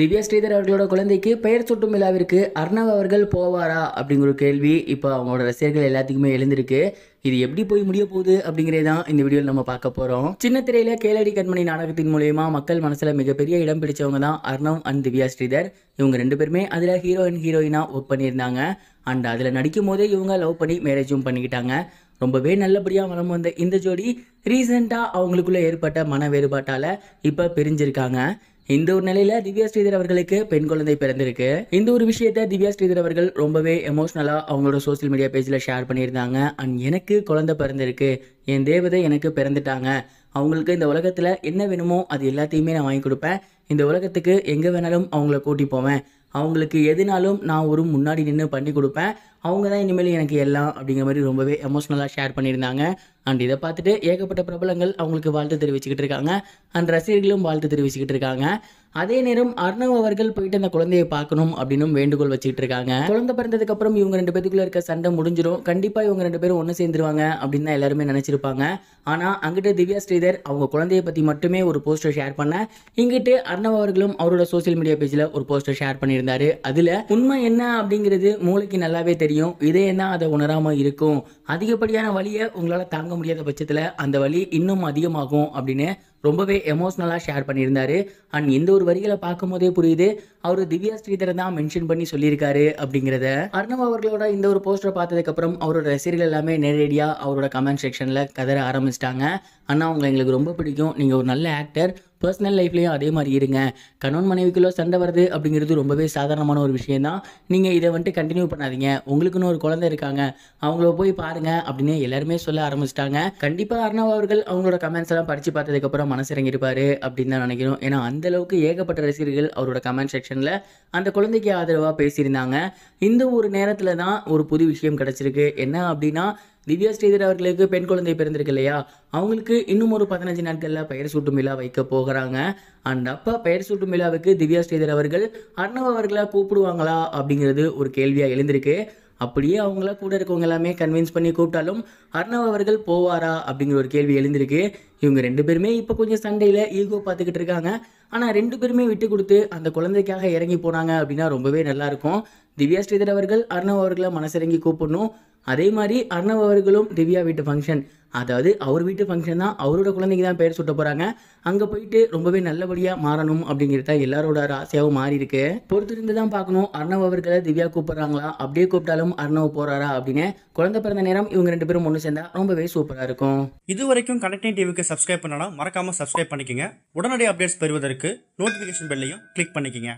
திவ்யா ஸ்ரீதர் அவர்களோட குழந்தைக்கு பெயர் சுட்டும் விழாவிற்கு அர்ணவ் அவர்கள் போவாரா அப்படிங்கிற ஒரு கேள்வி இப்போ அவங்களோட ரசிகர்கள் எல்லாத்துக்குமே எழுந்திருக்கு இது எப்படி போய் முடிய போகுது அப்படிங்கிறே தான் இந்த வீடியோவில் நம்ம பார்க்க போகிறோம் சின்ன திரையில கேளடி கண்மணி நாடகத்தின் மூலயமா மக்கள் மனசில் மிகப்பெரிய இடம் பிடிச்சவங்க தான் அர்ணவ் அண்ட் திவ்யா ஸ்ரீதர் இவங்க ரெண்டு பேருமே அதில் ஹீரோ அண்ட் ஹீரோயினாக ஒர்க் பண்ணியிருந்தாங்க அண்ட் அதில் நடிக்கும் போதே இவங்க லவ் பண்ணி மேரேஜும் பண்ணிக்கிட்டாங்க ரொம்பவே நல்லபடியாக வளம் வந்த இந்த ஜோடி ரீசெண்டாக அவங்களுக்குள்ளே ஏற்பட்ட மன வேறுபாட்டால் இப்போ பிரிஞ்சிருக்காங்க இந்த ஒரு நிலையில திவ்யா ஸ்ரீதர் அவர்களுக்கு பெண் குழந்தை பிறந்திருக்கு இந்த ஒரு விஷயத்த திவ்யா ஸ்ரீதர் அவர்கள் ரொம்பவே எமோஷனலா அவங்களோட சோசியல் மீடியா பேஜ்ல ஷேர் பண்ணியிருந்தாங்க அண்ட் எனக்கு குழந்தை பிறந்திருக்கு என் தேவதை எனக்கு பிறந்துட்டாங்க அவங்களுக்கு இந்த உலகத்தில் என்ன வேணுமோ அது எல்லாத்தையுமே நான் வாங்கி கொடுப்பேன் இந்த உலகத்துக்கு எங்கே வேணாலும் அவங்கள கூட்டி போவேன் அவங்களுக்கு எதுனாலும் நான் ஒரு முன்னாடி நின்று பண்ணி கொடுப்பேன் அவங்க தான் இனிமேல் எனக்கு எல்லாம் அப்படிங்கிற மாதிரி ரொம்பவே எமோஷ்னலாக ஷேர் பண்ணியிருந்தாங்க அண்ட் இதை பார்த்துட்டு ஏகப்பட்ட பிரபலங்கள் அவங்களுக்கு வாழ்த்து தெரிவிச்சுக்கிட்டு இருக்காங்க அண்ட் ரசிகர்களும் வாழ்த்து தெரிவிச்சுக்கிட்டு இருக்காங்க அதே நேரம் அர்ணவ் அவர்கள் போயிட்டு அந்த குழந்தையை பார்க்கணும் அப்படின்னு வேண்டுகோள் வச்சுக்கிட்டு இருக்காங்க குழந்தை பிறந்ததுக்கு அப்புறம் இவங்க ரெண்டு பேருக்குள்ள இருக்க சண்டை முடிஞ்சிடும் கண்டிப்பா இவங்க ரெண்டு பேரும் ஒன்று சேர்ந்துருவாங்க அப்படின்னு தான் எல்லாருமே நினைச்சிருப்பாங்க ஆனா அங்கிட்ட திவ்யா ஸ்ரீதர் அவங்க குழந்தைய பத்தி மட்டுமே ஒரு போஸ்டர் ஷேர் பண்ண இங்கிட்டு அர்ணவ் அவர்களும் அவரோட சோசியல் மீடியா பேஜ்ல ஒரு போஸ்டர் ஷேர் பண்ணியிருந்தாரு அதுல உண்மை என்ன அப்படிங்கிறது மூளைக்கு நல்லாவே தெரியும் இதே தான் அதை உணராம இருக்கும் அதிகப்படியான வழியை உங்களால் தாங்க முடியாத பட்சத்தில் அந்த வழி இன்னும் அதிகமாகும் அப்படின்னு ரொம்பவே எமோஷ்னலாக ஷேர் பண்ணியிருந்தார் அண்ட் எந்த ஒரு வரிகளை போதே புரியுது அவர் திவ்யா ஸ்ரீதரை தான் மென்ஷன் பண்ணி சொல்லியிருக்காரு அப்படிங்கிறத அர்ணவ் அவர்களோட இந்த ஒரு போஸ்டரை பார்த்ததுக்கப்புறம் அவரோட ரசிகர்கள் எல்லாமே நேரடியாக அவரோட கமெண்ட் செக்ஷனில் கதற ஆரம்பிச்சிட்டாங்க அண்ணா அவங்களை எங்களுக்கு ரொம்ப பிடிக்கும் நீங்கள் ஒரு நல்ல ஆக்டர் பர்சனல் லைஃப்லேயும் அதே மாதிரி இருங்க கணவன் மனைவிக்குள்ளே சண்டை வருது அப்படிங்கிறது ரொம்பவே சாதாரணமான ஒரு விஷயம் தான் நீங்கள் இதை வந்துட்டு கண்டினியூ பண்ணாதீங்க உங்களுக்குன்னு ஒரு குழந்தை இருக்காங்க அவங்கள போய் பாருங்க அப்படின்னு எல்லாருமே சொல்ல ஆரம்பிச்சிட்டாங்க கண்டிப்பாக அர்ணவ் அவர்கள் அவங்களோட கமெண்ட்ஸ் எல்லாம் படித்து பார்த்ததுக்கப்புறம் மனசு இறங்கியிருப்பாரு அப்படின்னு தான் நினைக்கிறோம் ஏன்னா அந்தளவுக்கு ஏகப்பட்ட ரசிகர்கள் அவரோட கமெண்ட் செக்ஷனில் அந்த குழந்தைக்கு ஆதரவாக பேசியிருந்தாங்க இந்த ஒரு நேரத்தில் தான் ஒரு புது விஷயம் கிடச்சிருக்கு என்ன அப்படின்னா திவ்யா ஸ்ரீதர் அவர்களுக்கு பெண் குழந்தை பிறந்திருக்கு இல்லையா அவங்களுக்கு இன்னும் ஒரு பதினஞ்சு நாட்களில் பெயர் சூட்டும் விழா வைக்க போகிறாங்க அண்ட் அப்போ பெயர் சூட்டும் விழாவுக்கு திவ்யா ஸ்ரீதர் அவர்கள் அர்ணவ் அவர்களை கூப்பிடுவாங்களா அப்படிங்கிறது ஒரு கேள்வியாக எழுந்திருக்கு அப்படியே அவங்கள கூட இருக்கவங்க எல்லாமே கன்வின்ஸ் பண்ணி கூப்பிட்டாலும் அர்ணவ் அவர்கள் போவாரா அப்படிங்கிற ஒரு கேள்வி எழுந்திருக்கு இவங்க ரெண்டு பேருமே இப்போ கொஞ்சம் சண்டையில் ஈகோ பார்த்துக்கிட்டு இருக்காங்க ஆனால் ரெண்டு பேருமே விட்டு கொடுத்து அந்த குழந்தைக்காக இறங்கி போனாங்க அப்படின்னா ரொம்பவே நல்லாயிருக்கும் திவ்யா ஸ்ரீதர் அவர்கள் அர்ணவ் அவர்களை மனசிறங்கி கூப்பிடணும் அதே மாதிரி அர்ணவ் அவர்களும் திவ்யா வீட்டு ஃபங்க்ஷன் அதாவது அவர் வீட்டு ஃபங்க்ஷன் தான் அவரோட குழந்தைங்க தான் பேர் சுட்ட போகிறாங்க அங்கே போயிட்டு ரொம்பவே நல்லபடியாக மாறணும் அப்படிங்கிறது தான் எல்லாரோட ஆசையாகவும் மாறி இருக்கு பொறுத்திருந்து தான் பார்க்கணும் அர்ணவ் அவர்களை திவ்யா கூப்பிட்றாங்களா அப்படியே கூப்பிட்டாலும் அர்ணவ் போகிறாரா அப்படின்னு குழந்தை பிறந்த நேரம் இவங்க ரெண்டு பேரும் ஒன்று சேர்ந்தா ரொம்பவே சூப்பராக இருக்கும் இது வரைக்கும் கனெக்டிங் டிவிக்கு சப்ஸ்கிரைப் பண்ணனா மறக்காம சப்ஸ்கிரைப் பண்ணிக்கங்க உடனடி அப்டேட்ஸ் பெறுவதற்கு நோட்டிஃபிகேஷன் பெல்லையும் கிளிக் பண்ணிக்கங்க